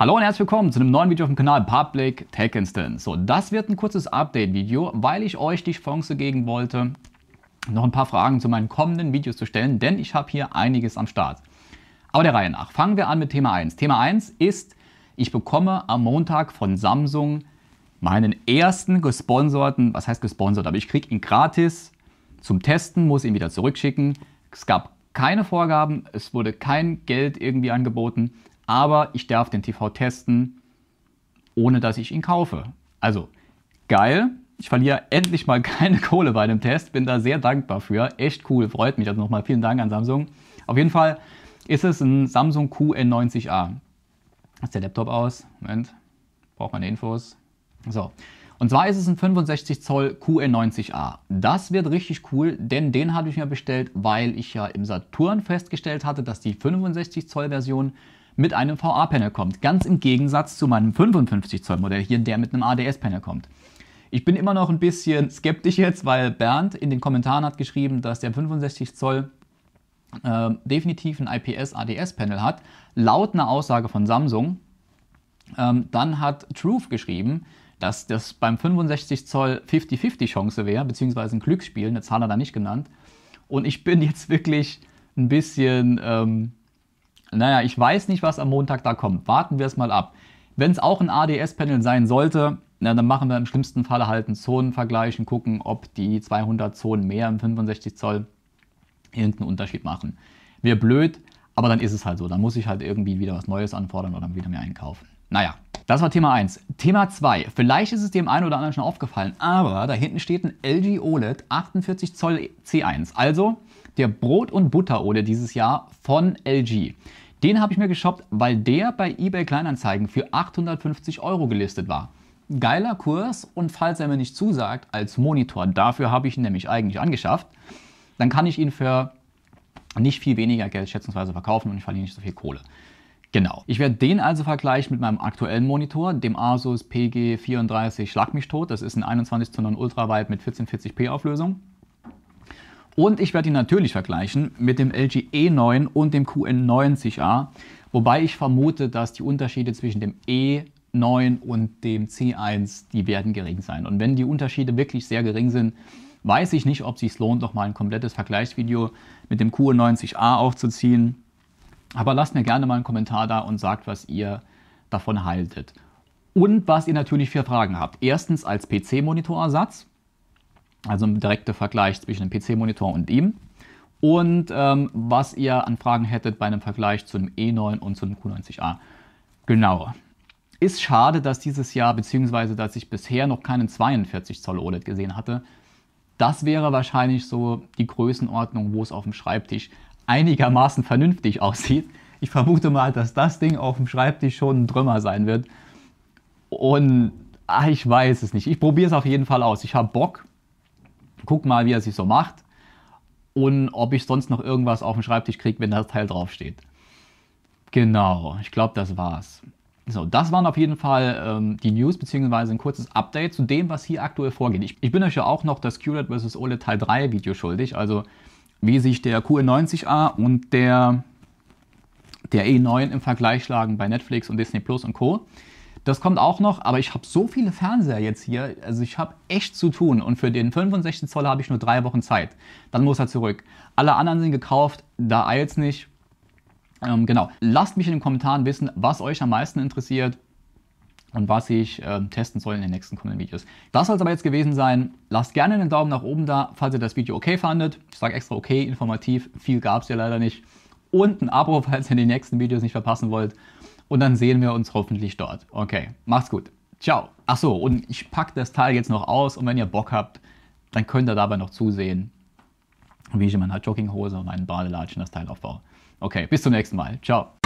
Hallo und herzlich willkommen zu einem neuen Video auf dem Kanal Public Tech Instance. So, das wird ein kurzes Update-Video, weil ich euch die Chance geben wollte, noch ein paar Fragen zu meinen kommenden Videos zu stellen, denn ich habe hier einiges am Start. Aber der Reihe nach, fangen wir an mit Thema 1. Thema 1 ist, ich bekomme am Montag von Samsung meinen ersten gesponserten, was heißt gesponsert, aber ich kriege ihn gratis zum Testen, muss ihn wieder zurückschicken. Es gab keine Vorgaben, es wurde kein Geld irgendwie angeboten aber ich darf den TV testen, ohne dass ich ihn kaufe. Also geil, ich verliere endlich mal keine Kohle bei dem Test, bin da sehr dankbar für. Echt cool, freut mich. Also nochmal vielen Dank an Samsung. Auf jeden Fall ist es ein Samsung QN90A. Ist der Laptop aus? Moment, braucht man Infos. So, und zwar ist es ein 65 Zoll QN90A. Das wird richtig cool, denn den habe ich mir bestellt, weil ich ja im Saturn festgestellt hatte, dass die 65 Zoll Version mit einem VA-Panel kommt. Ganz im Gegensatz zu meinem 55 Zoll Modell hier, der mit einem ADS-Panel kommt. Ich bin immer noch ein bisschen skeptisch jetzt, weil Bernd in den Kommentaren hat geschrieben, dass der 65 Zoll äh, definitiv ein IPS-ADS-Panel hat, laut einer Aussage von Samsung. Ähm, dann hat Truth geschrieben, dass das beim 65 Zoll 50-50 Chance wäre, beziehungsweise ein Glücksspiel, eine Zahl hat er nicht genannt. Und ich bin jetzt wirklich ein bisschen ähm, naja, ich weiß nicht, was am Montag da kommt. Warten wir es mal ab. Wenn es auch ein ADS-Panel sein sollte, na, dann machen wir im schlimmsten Falle halt einen Zonenvergleich und gucken, ob die 200 Zonen mehr im 65 Zoll irgendeinen Unterschied machen. Wäre blöd, aber dann ist es halt so. Dann muss ich halt irgendwie wieder was Neues anfordern oder wieder mehr einkaufen. Naja, das war Thema 1. Thema 2. Vielleicht ist es dem einen oder anderen schon aufgefallen, aber da hinten steht ein LG OLED 48 Zoll C1. Also der Brot- und Butter-OLED dieses Jahr von LG. Den habe ich mir geshoppt, weil der bei eBay Kleinanzeigen für 850 Euro gelistet war. Geiler Kurs und falls er mir nicht zusagt, als Monitor, dafür habe ich ihn nämlich eigentlich angeschafft, dann kann ich ihn für nicht viel weniger Geld schätzungsweise verkaufen und ich verliere nicht so viel Kohle. Genau. Ich werde den also vergleichen mit meinem aktuellen Monitor, dem Asus PG34 Schlag mich tot. Das ist ein 21 zu 9 Ultrawide mit 1440p Auflösung. Und ich werde ihn natürlich vergleichen mit dem LG E9 und dem QN90A, wobei ich vermute, dass die Unterschiede zwischen dem E9 und dem C1, die werden gering sein. Und wenn die Unterschiede wirklich sehr gering sind, weiß ich nicht, ob es sich lohnt, nochmal ein komplettes Vergleichsvideo mit dem QN90A aufzuziehen. Aber lasst mir gerne mal einen Kommentar da und sagt, was ihr davon haltet. Und was ihr natürlich für Fragen habt. Erstens als PC-Monitorersatz, also ein direkter Vergleich zwischen dem PC-Monitor und ihm. Und ähm, was ihr an Fragen hättet bei einem Vergleich zu dem E9 und zu dem Q90A. Genauer. Ist schade, dass dieses Jahr, beziehungsweise dass ich bisher noch keinen 42 Zoll OLED gesehen hatte. Das wäre wahrscheinlich so die Größenordnung, wo es auf dem Schreibtisch einigermaßen vernünftig aussieht. Ich vermute mal, dass das Ding auf dem Schreibtisch schon ein Trümmer sein wird. Und ach, ich weiß es nicht. Ich probiere es auf jeden Fall aus. Ich habe Bock. Guck mal, wie er sich so macht. Und ob ich sonst noch irgendwas auf dem Schreibtisch kriege, wenn das Teil draufsteht. Genau, ich glaube, das war's. So, das waren auf jeden Fall ähm, die News beziehungsweise ein kurzes Update zu dem, was hier aktuell vorgeht. Ich, ich bin euch ja auch noch das QLED vs. OLED Teil 3 Video schuldig, also wie sich der qe 90 a und der, der E9 im Vergleich schlagen bei Netflix und Disney Plus und Co. Das kommt auch noch, aber ich habe so viele Fernseher jetzt hier, also ich habe echt zu tun und für den 65 Zoll habe ich nur drei Wochen Zeit. Dann muss er zurück. Alle anderen sind gekauft, da eilt es nicht. Ähm, genau, lasst mich in den Kommentaren wissen, was euch am meisten interessiert und was ich äh, testen soll in den nächsten kommenden Videos. Das soll es aber jetzt gewesen sein. Lasst gerne einen Daumen nach oben da, falls ihr das Video okay fandet. Ich sage extra okay, informativ, viel gab es ja leider nicht. Und ein Abo, falls ihr die nächsten Videos nicht verpassen wollt. Und dann sehen wir uns hoffentlich dort. Okay, macht's gut. Ciao. Achso, und ich packe das Teil jetzt noch aus und wenn ihr Bock habt, dann könnt ihr dabei noch zusehen, wie ich in meiner Jogginghose und meinen Badelatschen das Teil aufbaue. Okay, bis zum nächsten Mal. Ciao.